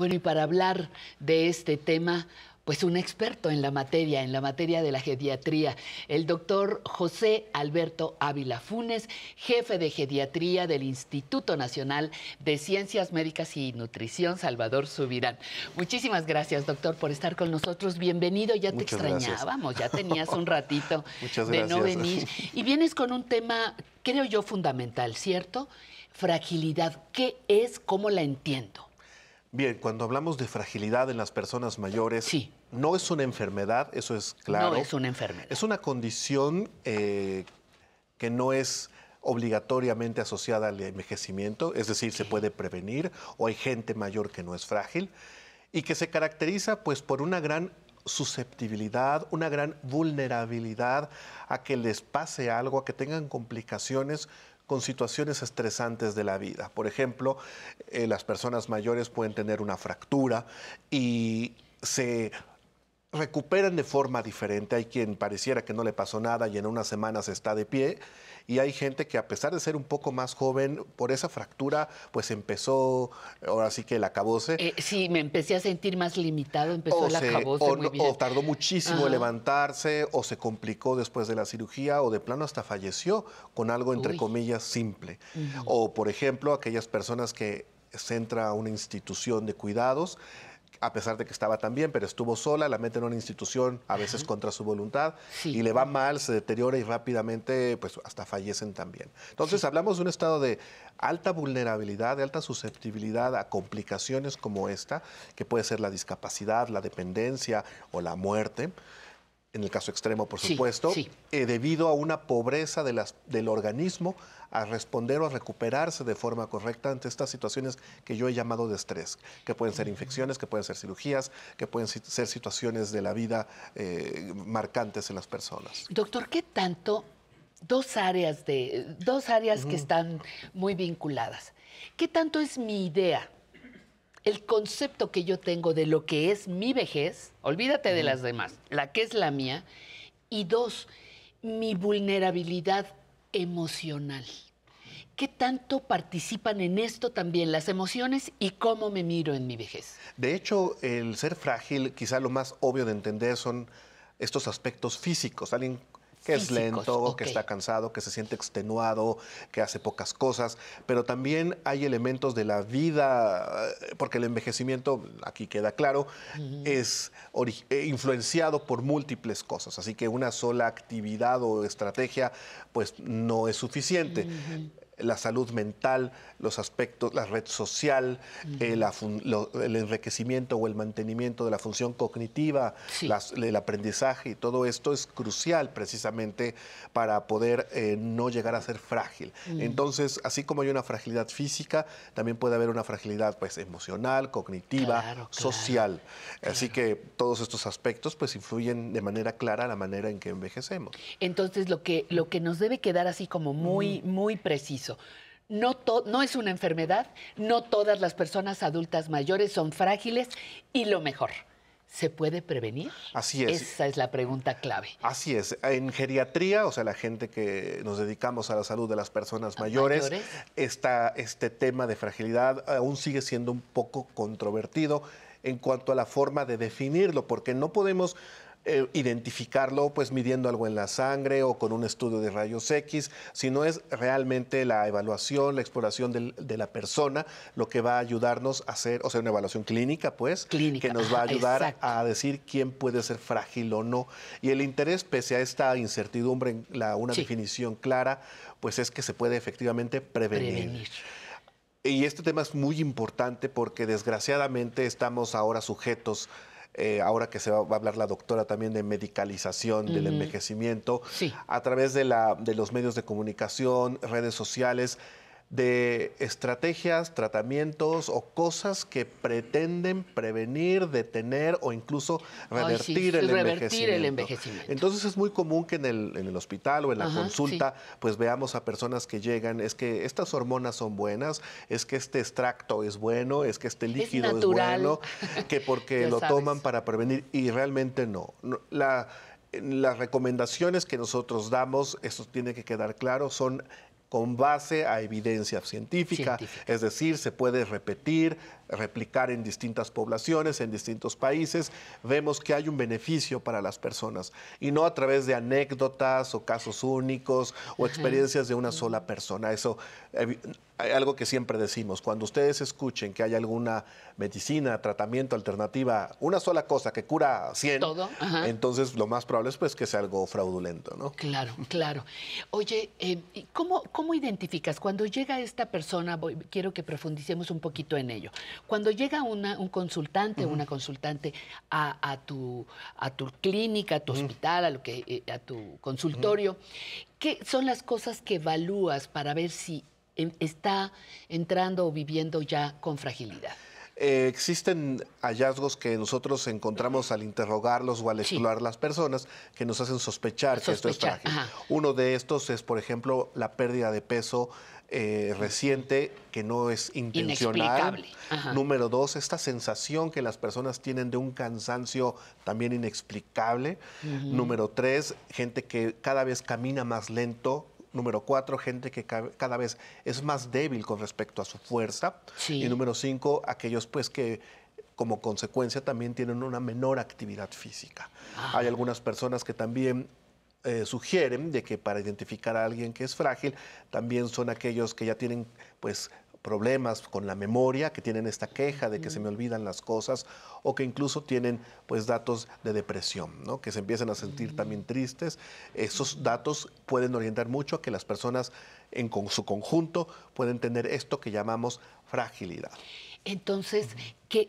Bueno, y para hablar de este tema, pues un experto en la materia, en la materia de la geriatría, el doctor José Alberto Ávila Funes, jefe de geriatría del Instituto Nacional de Ciencias Médicas y Nutrición, Salvador Subirán. Muchísimas gracias, doctor, por estar con nosotros. Bienvenido, ya te extrañábamos, ya tenías un ratito de no venir. Y vienes con un tema, creo yo, fundamental, ¿cierto? Fragilidad. ¿Qué es? ¿Cómo la entiendo? Bien, cuando hablamos de fragilidad en las personas mayores, no es una enfermedad, eso es claro. No es una enfermedad. Es una condición eh, que no es obligatoriamente asociada al envejecimiento, es decir, se puede prevenir o hay gente mayor que no es frágil y que se caracteriza pues por una gran susceptibilidad, una gran vulnerabilidad a que les pase algo, a que tengan complicaciones con situaciones estresantes de la vida. Por ejemplo, eh, las personas mayores pueden tener una fractura y se recuperan de forma diferente. Hay quien pareciera que no le pasó nada y en unas semanas está de pie y hay gente que a pesar de ser un poco más joven, por esa fractura, pues empezó, ahora sí que la acabó eh, sí, me empecé a sentir más limitado, empezó la el o, o, tardó muchísimo en levantarse, o se complicó después de la cirugía, o de plano hasta falleció con algo entre comillas simple. O por ejemplo, aquellas personas que se entra a una institución de cuidados, a pesar de que estaba tan bien, pero estuvo sola, la meten en una institución, a veces contra su voluntad, y le va mal, se deteriora y rápidamente, pues hasta fallecen también. Entonces, hablamos de un estado de alta vulnerabilidad, de alta susceptibilidad a complicaciones como esta, que puede ser la discapacidad, la dependencia o la muerte en el caso extremo, por supuesto, eh, debido a una pobreza del organismo a responder o a recuperarse de forma correcta ante estas situaciones que yo he llamado de estrés, que pueden ser infecciones, que pueden ser cirugías, que pueden ser situaciones de la vida eh, marcantes en las personas. Doctor, ¿qué tanto? Dos áreas, de, dos áreas que están muy vinculadas. ¿Qué tanto es mi idea? el concepto que yo tengo de lo que es mi vejez, olvídate de las demás, la que es la mía, y dos, mi vulnerabilidad emocional. ¿Qué tanto participan en esto también las emociones y cómo me miro en mi vejez? De hecho, el ser frágil, quizá lo más obvio de entender son estos aspectos físicos. Alguien que es lento, que está cansado, que se siente extenuado, que hace pocas cosas, pero también hay elementos de la vida, eh, porque el envejecimiento, aquí queda claro, es eh, influenciado por múltiples cosas, así que una sola actividad o estrategia pues no es suficiente la salud mental, los aspectos, la red social, eh, el enriquecimiento o el mantenimiento de la función cognitiva, el aprendizaje y todo esto es crucial precisamente para poder eh, no llegar a ser frágil. Mm. Entonces, así como hay una fragilidad física, también puede haber una fragilidad pues, emocional, cognitiva, social. Así que todos estos aspectos pues, influyen de manera clara la manera en que envejecemos. Entonces, lo que, lo que nos debe quedar así como muy, mm. muy preciso no, es una enfermedad, no todas las personas adultas mayores son frágiles y lo mejor. ¿Se puede prevenir? Así es. Esa es la pregunta clave. Así es. En geriatría, o sea, la gente que nos dedicamos a la salud de las personas mayores, mayores. Está, este tema de fragilidad aún sigue siendo un poco controvertido en cuanto a la forma de definirlo, porque no podemos eh, identificarlo pues midiendo algo en la sangre o con un estudio de rayos X, sino es realmente la evaluación, la exploración de la persona lo que va a ayudarnos a hacer, o sea, una evaluación clínica pues, que nos va a ayudar a decir quién puede ser frágil o no. Y el interés, pese a esta incertidumbre la, una definición clara, pues es que se puede efectivamente prevenir. Y este tema es muy importante porque desgraciadamente estamos ahora sujetos eh, ahora que se va, a hablar la doctora también de medicalización del envejecimiento, a través de, la, de los medios de comunicación, redes sociales de estrategias, tratamientos o cosas que pretenden prevenir, detener o incluso revertir, el, envejecimiento. Entonces es muy común que en el, en el hospital o en la consulta pues veamos a personas que llegan, es que estas hormonas son buenas, es que este extracto es bueno, es que este líquido es, bueno, que porque lo toman para prevenir y realmente no. las recomendaciones que nosotros damos, eso tiene que quedar claro, son con base a evidencia científica, es decir, se puede repetir, replicar en distintas poblaciones, en distintos países, vemos que hay un beneficio para las personas y no a través de anécdotas o casos únicos o experiencias de una sola persona. Eso algo que siempre decimos, cuando ustedes escuchen que hay alguna medicina, tratamiento, alternativa, una sola cosa que cura 100, entonces lo más probable es pues, que sea algo fraudulento, ¿no? Claro, claro. Oye, eh, ¿cómo, identificas cuando llega esta persona, voy, quiero que profundicemos un poquito en ello, cuando llega un consultante, una consultante a, tu, a tu clínica, a tu hospital, a, lo que, eh, a tu consultorio, ¿Qué son las cosas que evalúas para ver si Em, está entrando o viviendo ya con fragilidad? Eh, existen hallazgos que nosotros encontramos al interrogarlos o al explorar las personas que nos hacen sospechar, que esto es frágil. Uno de estos es, por ejemplo, la pérdida de peso eh, reciente que no es intencional. Número dos, esta sensación que las personas tienen de un cansancio también inexplicable. Número tres, gente que cada vez camina más lento, Número cuatro, gente que cada vez es más débil con respecto a su fuerza. Y número cinco, aquellos pues que como consecuencia también tienen una menor actividad física. Ah. Hay algunas personas que también eh, sugieren de que para identificar a alguien que es frágil también son aquellos que ya tienen pues problemas con la memoria, que tienen esta queja de que se me olvidan las cosas o que incluso tienen pues datos de depresión, que se empiezan a sentir mm. también tristes. Esos datos pueden orientar mucho a que las personas en con su conjunto pueden tener esto que llamamos fragilidad. Entonces, ¿qué,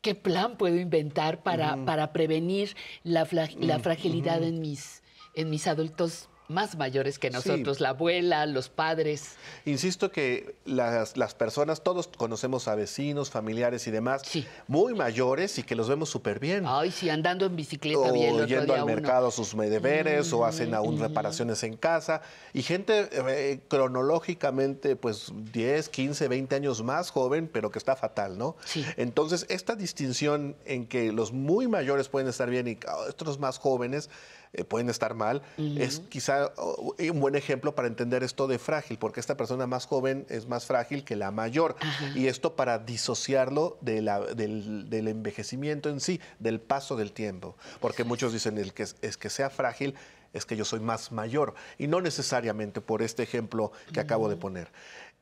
qué, plan puedo inventar para, para prevenir la, mm, fragilidad en mis, en mis adultos más mayores que nosotros, la abuela, los padres. Insisto que las, personas, todos conocemos a vecinos, familiares y demás, muy mayores y que los vemos súper bien. Ay, sí, andando en bicicleta bien. O yendo al mercado a sus deberes, o hacen aún reparaciones en casa. Y gente eh, cronológicamente, pues 10, 15, 20 años más joven, pero que está fatal, ¿no? Entonces, esta distinción en que los muy mayores pueden estar bien y otros oh, más jóvenes, eh, pueden estar mal, es quizá eh, un buen ejemplo para entender esto de frágil, porque esta persona más joven es más frágil que la mayor. Y esto para disociarlo del, envejecimiento en sí, del paso del tiempo. Porque muchos dicen, el que, es que sea frágil es que yo soy más mayor. Y no necesariamente por este ejemplo que acabo de poner.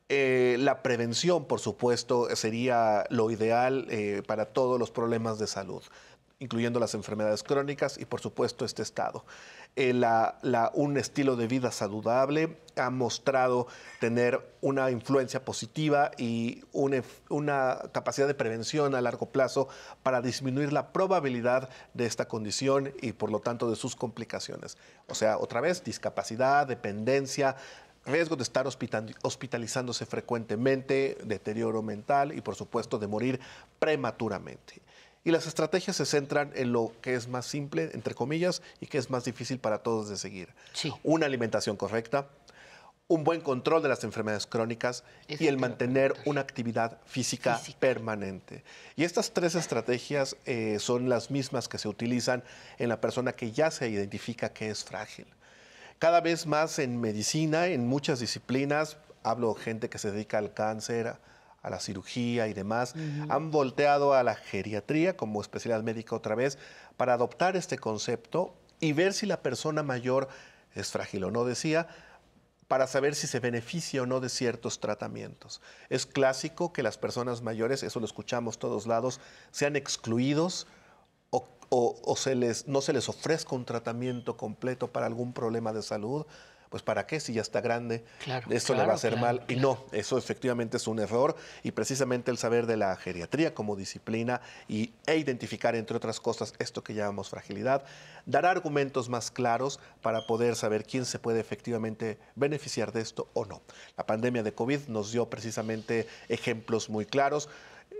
Eh, la prevención, por supuesto, sería lo ideal para todos los problemas de salud incluyendo las enfermedades crónicas y por supuesto este estado. Eh, un estilo de vida saludable ha mostrado tener una influencia positiva y una, una, capacidad de prevención a largo plazo para disminuir la probabilidad de esta condición y por lo tanto de sus complicaciones. O sea, otra vez, discapacidad, dependencia riesgo de estar hospitalizándose frecuentemente, deterioro mental y por supuesto de morir prematuramente y las estrategias se centran en lo que es más simple, entre comillas, y que es más difícil para todos de seguir. Una alimentación correcta, un buen control de las enfermedades crónicas y el mantener una actividad física, permanente. Y estas tres estrategias eh, son las mismas que se utilizan en la persona que ya se identifica que es frágil. Cada vez más en medicina, en muchas disciplinas, hablo gente que se dedica al cáncer, a la cirugía y demás, han volteado a la geriatría como especialidad médica otra vez para adoptar este concepto y ver si la persona mayor es frágil o no, decía, para saber si se beneficia o no de ciertos tratamientos. Es clásico que las personas mayores, eso lo escuchamos todos lados, sean excluidos o, se les, no se les ofrezca un tratamiento completo para algún problema de salud pues ¿para qué si ya está grande? Claro, esto le va a hacer mal. Y no, eso efectivamente es un error y precisamente el saber de la geriatría como disciplina y, e identificar, entre otras cosas, esto que llamamos fragilidad, dará argumentos más claros para poder saber quién se puede efectivamente beneficiar de esto o no. La pandemia de COVID nos dio precisamente ejemplos muy claros.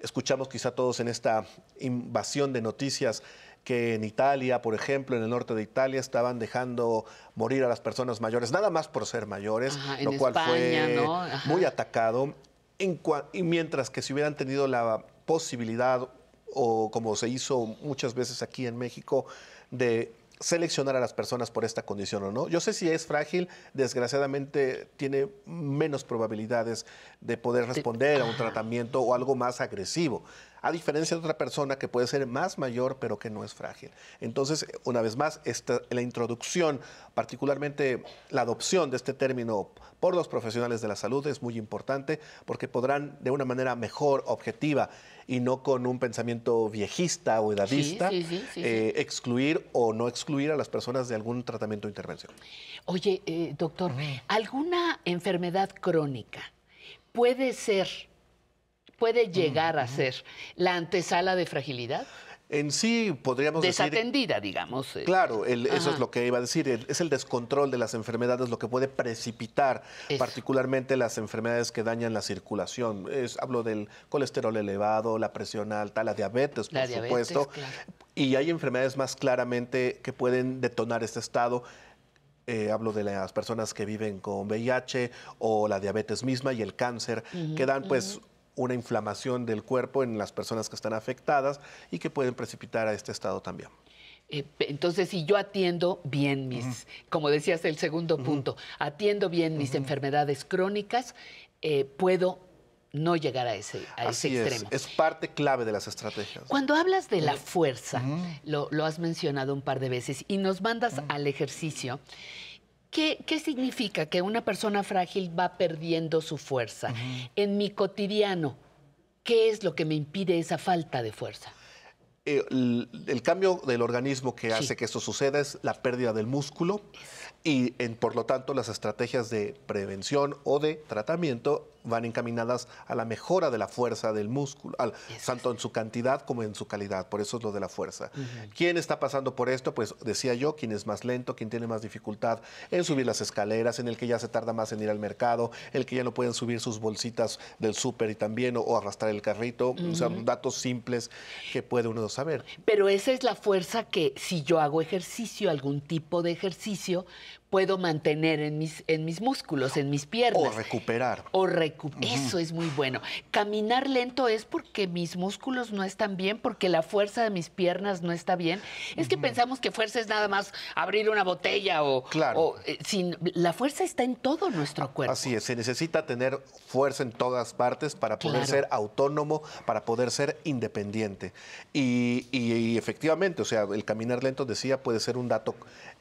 Escuchamos quizá todos en esta invasión de noticias que en Italia, por ejemplo, en el norte de Italia, estaban dejando morir a las personas mayores, nada más por ser mayores, lo cual fue muy atacado. y mientras que si hubieran tenido la posibilidad, o como se hizo muchas veces aquí en México, de seleccionar a las personas por esta condición o no. Yo sé si es frágil, desgraciadamente tiene menos probabilidades de poder responder a un tratamiento o algo más agresivo a diferencia de otra persona que puede ser más mayor pero que no es frágil. Entonces, una vez más, la introducción, particularmente la adopción de este término por los profesionales de la salud es muy importante porque podrán de una manera mejor, objetiva y no con un pensamiento viejista o edadista, eh, excluir o no excluir a las personas de algún tratamiento o intervención. Oye, eh, doctor, ¿alguna enfermedad crónica puede ser puede llegar a ser la antesala de fragilidad? En sí podríamos decir... Desatendida, digamos. Eh. Claro, eso es lo que iba a decir. es el descontrol de las enfermedades lo que puede precipitar, particularmente las enfermedades que dañan la circulación. Es, hablo del colesterol elevado, la presión alta, la diabetes, por supuesto. Y hay enfermedades más claramente que pueden detonar este estado. Eh, hablo de las personas que viven con VIH o la diabetes misma y el cáncer, que dan pues una inflamación del cuerpo en las personas que están afectadas y que pueden precipitar a este estado también. Eh, entonces, si yo atiendo bien mis, como decías el segundo punto, atiendo bien mis enfermedades crónicas, eh, puedo no llegar a ese, a extremo. Es, parte clave de las estrategias. Cuando hablas de la fuerza, lo, lo, has mencionado un par de veces y nos mandas al ejercicio ¿Qué, significa que una persona frágil va perdiendo su fuerza? En mi cotidiano, ¿qué es lo que me impide esa falta de fuerza? Eh, el, cambio del organismo que hace que eso suceda es la pérdida del músculo y por lo tanto las estrategias de prevención o de tratamiento van encaminadas a la mejora de la fuerza del músculo, tanto en su cantidad como en su calidad. Por eso es lo de la fuerza. ¿Quién está pasando por esto? Pues decía yo, quien es más lento, quien tiene más dificultad en subir las escaleras, en el que ya se tarda más en ir al mercado, el que ya no pueden subir sus bolsitas del súper y también o, arrastrar el carrito. Son O sea, datos simples que puede uno saber. Pero esa es la fuerza que si yo hago ejercicio, algún tipo de ejercicio, puedo mantener en mis, en mis músculos, en mis piernas. O recuperar. O recu Eso es muy bueno. Caminar lento es porque mis músculos no están bien, porque la fuerza de mis piernas no está bien. Es que pensamos que fuerza es nada más abrir una botella o... Claro. O, eh, la fuerza está en todo nuestro cuerpo. Así es, se necesita tener fuerza en todas partes para poder ser autónomo, para poder ser independiente. Y, efectivamente, o sea, el caminar lento, decía, puede ser un dato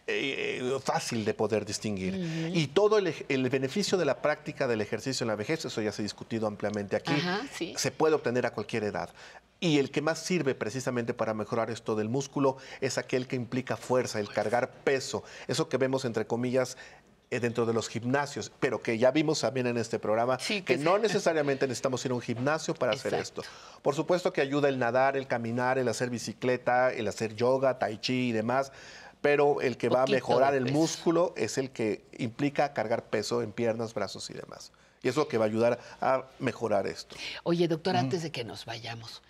eh, fácil de poder distinguir. Y todo el, beneficio de la práctica del ejercicio en la vejez, eso ya se ha discutido ampliamente aquí, se puede obtener a cualquier edad. Y el que más sirve precisamente para mejorar esto del músculo es aquel que implica fuerza, el cargar peso, eso que vemos entre comillas eh, dentro de los gimnasios, pero que ya vimos también en este programa, que, no necesariamente necesitamos ir a un gimnasio para hacer esto. Por supuesto que ayuda el nadar, el caminar, el hacer bicicleta, el hacer yoga, tai chi y demás, pero el que va a mejorar el músculo es el que implica cargar peso en piernas, brazos y demás. Y eso es lo que va a ayudar a mejorar esto. Oye, doctor, antes de que nos vayamos,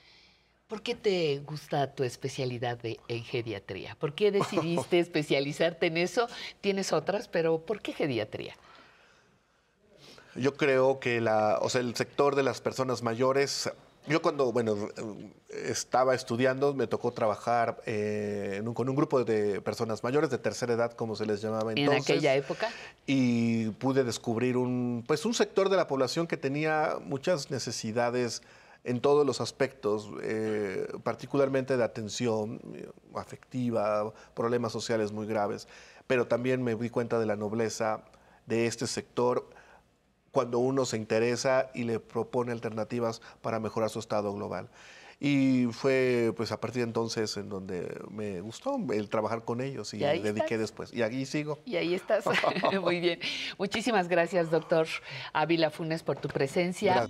¿por qué te gusta tu especialidad de, en geriatría? ¿Por qué decidiste especializarte en eso? Tienes otras, pero ¿por qué geriatría? Yo creo que el sector de las personas mayores yo cuando, bueno, estaba estudiando, me tocó trabajar eh, con un grupo de personas mayores de tercera edad, como se les llamaba entonces. En aquella época. Y pude descubrir un, pues, un sector de la población que tenía muchas necesidades en todos los aspectos, eh, particularmente de atención eh, afectiva, problemas sociales muy graves. Pero también me di cuenta de la nobleza de este sector cuando uno se interesa y le propone alternativas para mejorar su estado global. Y fue pues a partir de entonces en donde me gustó el trabajar con ellos y, me dediqué después. Y aquí sigo. Y ahí estás. Muy bien. Muchísimas gracias, doctor Ávila Funes, por tu presencia.